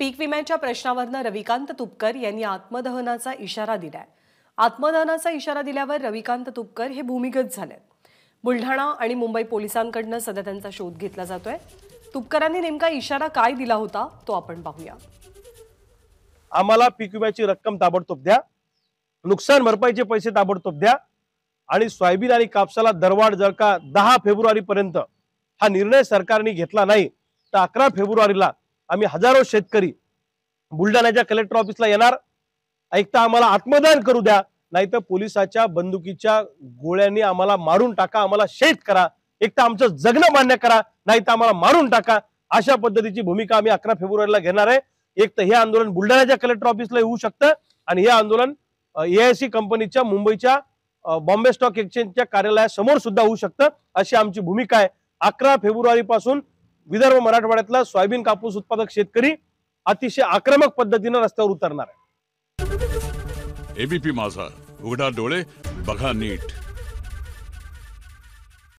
पीक विम्याच्या प्रश्नावरनं रविकांत तुपकर यांनी आत्मदहनाचा इशारा दिलाय आत्मदहनाचा इशारा दिल्यावर रविकांत तुपकर हे भूमिगत झाले बुलढाणा आणि मुंबई पोलिसांकडनं सध्या त्यांचा शोध घेतला जातोय तुपकरांनी नेमका इशारा काय दिला होता तो आपण पाहूया आम्हाला पीक विम्याची रक्कम ताबडतोब द्या नुकसान भरपाईचे पैसे ताबडतोब द्या आणि सोयाबीन आणि कापसाला दरवाढ जर का दहा पर्यंत हा निर्णय सरकारने घेतला नाही तर अकरा फेब्रुवारीला आम्ही हजारो शेतकरी बुलढाण्याच्या कलेक्टर ऑफिसला येणार ऐकता आम्हाला आत्मदान करू द्या नाहीतर पोलिसाच्या बंदुकीच्या गोळ्यांनी आम्हाला मारून टाका आम्हाला शेत करा एक तर आमचं जगणं मान्य करा नाही तर आम्हाला मारून टाका अशा पद्धतीची भूमिका आम्ही अकरा फेब्रुवारीला घेणार आहे एक तर हे आंदोलन बुलढाण्याच्या कलेक्टर ऑफिसला येऊ शकतं आणि हे आंदोलन एआयसी कंपनीच्या मुंबईच्या बॉम्बे स्टॉक एक्सचेंजच्या कार्यालयासमोर सुद्धा होऊ शकतं अशी आमची भूमिका आहे अकरा फेब्रुवारीपासून विदर्भ मराठवाड्यातला सोयाबीन कापूस उत्पादक शेतकरी अतिशय आक्रमक पद्धतीनं रस्त्यावर उतरणार आहे एबीपी माझा उघडा डोळे बघा नीट